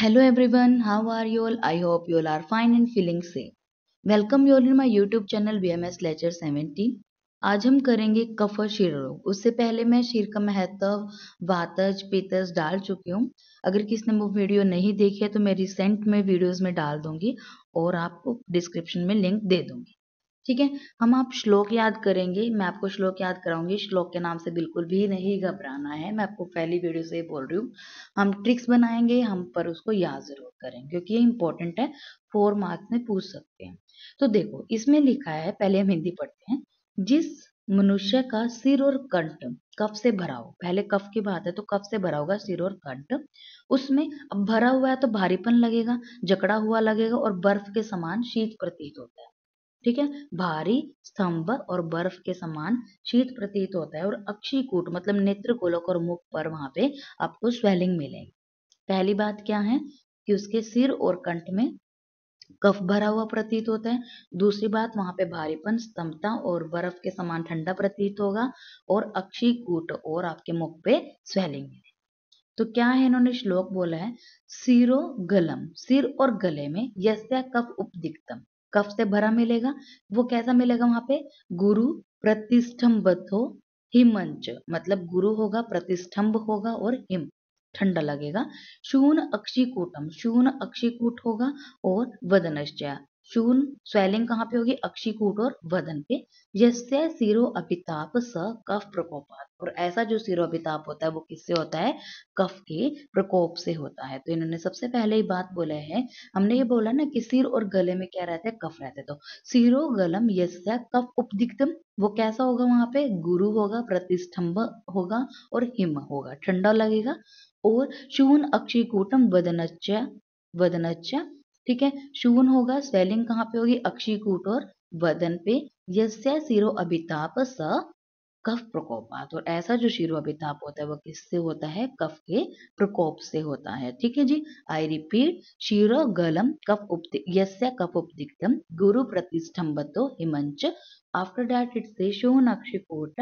hello everyone how are you all I hope you all are fine and feeling say welcome you all in my YouTube channel B M S lecture seventeen आज हम करेंगे कफ और शीर रोग उससे पहले मैं शीर का महत्व वातज पीतज डाल चुकी हूँ अगर किसी ने वो वीडियो नहीं देखी है तो मैं रिसेंट में वीडियोज में डाल दूंगी और आपको डिस्क्रिप्शन में लिंक दे दूंगी ठीक है हम आप श्लोक याद करेंगे मैं आपको श्लोक याद कराऊंगी श्लोक के नाम से बिल्कुल भी नहीं घबराना है मैं आपको पहली वीडियो से बोल रही हूँ हम ट्रिक्स बनाएंगे हम पर उसको याद जरूर करें क्योंकि ये इंपॉर्टेंट है फोर मार्क्स में पूछ सकते हैं तो देखो इसमें लिखा है पहले हम हिंदी पढ़ते हैं जिस मनुष्य का सिर और कंठ कफ से भरा हो पहले कफ की बात है तो कफ से भरा होगा सिर और कंठ उसमें अब भरा हुआ है तो भारीपन लगेगा जकड़ा हुआ लगेगा और बर्फ के समान शीत प्रतीत होता है ठीक है भारी स्तंभ और बर्फ के समान शीत प्रतीत होता है और अक्षीकूट मतलब नेत्र गोलक और मुख पर वहां पे आपको स्वेलिंग मिलेगी पहली बात क्या है कि उसके सिर और कंठ में कफ भरा हुआ प्रतीत होता है दूसरी बात वहां पे भारीपन स्तंभता और बर्फ के समान ठंडा प्रतीत होगा और अक्षी कूट और आपके मुख पे स्वेलिंग तो क्या है इन्होंने श्लोक बोला है सिरो गलम सिर और गले में यस्या कफ उपदिक्तम कफ से भरा मिलेगा वो कैसा मिलेगा वहां पे गुरु प्रतिष्ठम्भो हिमंच मतलब गुरु होगा प्रतिष्ठम्भ होगा और हिम ठंडा लगेगा शून अक्षिकूटम शून अक्षिकूट होगा और वदनश्चय शून स्वेलिंग कहाँ पे होगी अक्षीकूट और वदन पे जैसे सिरो अभिताप स कफ प्रकोपात और ऐसा जो सिरो अभिताप होता है वो किससे होता है कफ के प्रकोप से होता है तो इन्होंने सबसे पहले ही बात बोला है हमने ये बोला ना कि सिर और गले में क्या रहता है कफ रहता है तो सिरो गलम यस्य कफ उपदिक्तम वो कैसा होगा वहां पे गुरु होगा प्रतिष्ठम्भ होगा और हिम होगा ठंडा लगेगा और शून अक्षीकूटम वदनच्च वदनच्च ठीक है शून होगा स्वेलिंग कहाँ पे होगी अक्षीकूट और बदन पे यस्य सिरो अभिताप स कफ प्रकोपात और ऐसा जो शिरो अभिताप होता है वो किससे होता है कफ के प्रकोप से होता है ठीक है जी आई रिपीट शिरो गलम कफ उपति यस्य कफ उपदिक्तम गुरु प्रतिष्ठम्बतो हिमंच आफ्टर दैट इट से शून अक्षिकोट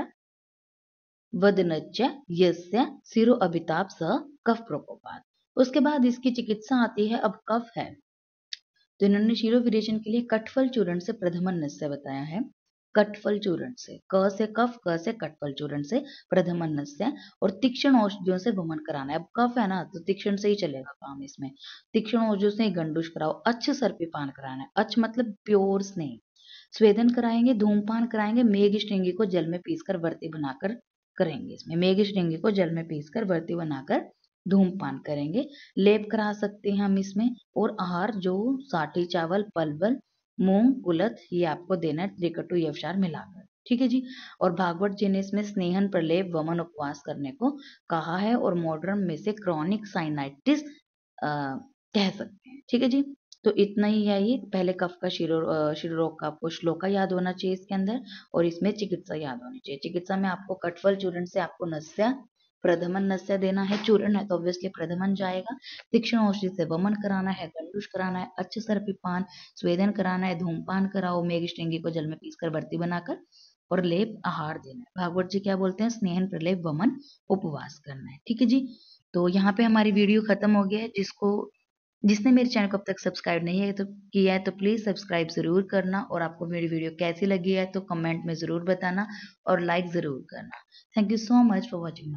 वदनच यस्य सिरो अभिताप स कफ प्रकोपात उसके बाद इसकी चिकित्सा आती है अब कफ है तो इन्होंने विरेचन के लिए कटफल चूर्ण से प्रधमन नस्य बताया है कटफल चूर्ण से क से कफ क से कटफल चूर्ण से प्रधमन नस्य और तीक्ष्ण औषधियों से भ्रमण कराना है अब कफ है ना तो तीक्ष्ण से ही चलेगा काम इसमें तीक्ष्ण औषधियों से गंडूश कराओ अच्छ पान कराना है अच्छ मतलब प्योर स्नेह स्वेदन कराएंगे धूमपान कराएंगे मेघ श्रृंगी को जल में पीसकर वर्ती बनाकर करेंगे इसमें मेघ श्रृंगी को जल में पीसकर वर्ती बनाकर धूमपान करेंगे लेप करा सकते हैं हम इसमें और आहार जो साठी चावल पलबल मूंग उलत ये आपको देना है त्रिकटु यवशार मिलाकर ठीक है जी और भागवत जी ने इसमें स्नेहन प्रलेप वमन उपवास करने को कहा है और मॉडर्न में से क्रॉनिक साइनाइटिस कह सकते हैं ठीक है जी तो इतना ही है ये पहले कफ का शिरो शिरोग का आपको श्लोका याद होना चाहिए इसके अंदर और इसमें चिकित्सा याद होनी चाहिए चिकित्सा में आपको कटफल चूर्ण से आपको नस्या प्रधमन नस्य देना है चूर्ण है तो ऑब्वियसली प्रधमन जाएगा तीक्ष्ण औषधि से वमन कराना है गंडूष कराना है अच्छे सर स्वेदन कराना है धूमपान कराओ मेघ श्रृंगी को जल में पीसकर बर्ती बनाकर और लेप आहार देना है भागवत जी क्या बोलते हैं स्नेहन प्रलेप वमन उपवास करना है ठीक है जी तो यहाँ पे हमारी वीडियो खत्म हो गया है जिसको जिसने मेरे चैनल को अब तक सब्सक्राइब नहीं है तो किया है तो प्लीज़ सब्सक्राइब ज़रूर करना और आपको मेरी वीडियो कैसी लगी है तो कमेंट में ज़रूर बताना और लाइक ज़रूर करना thank you so much for watching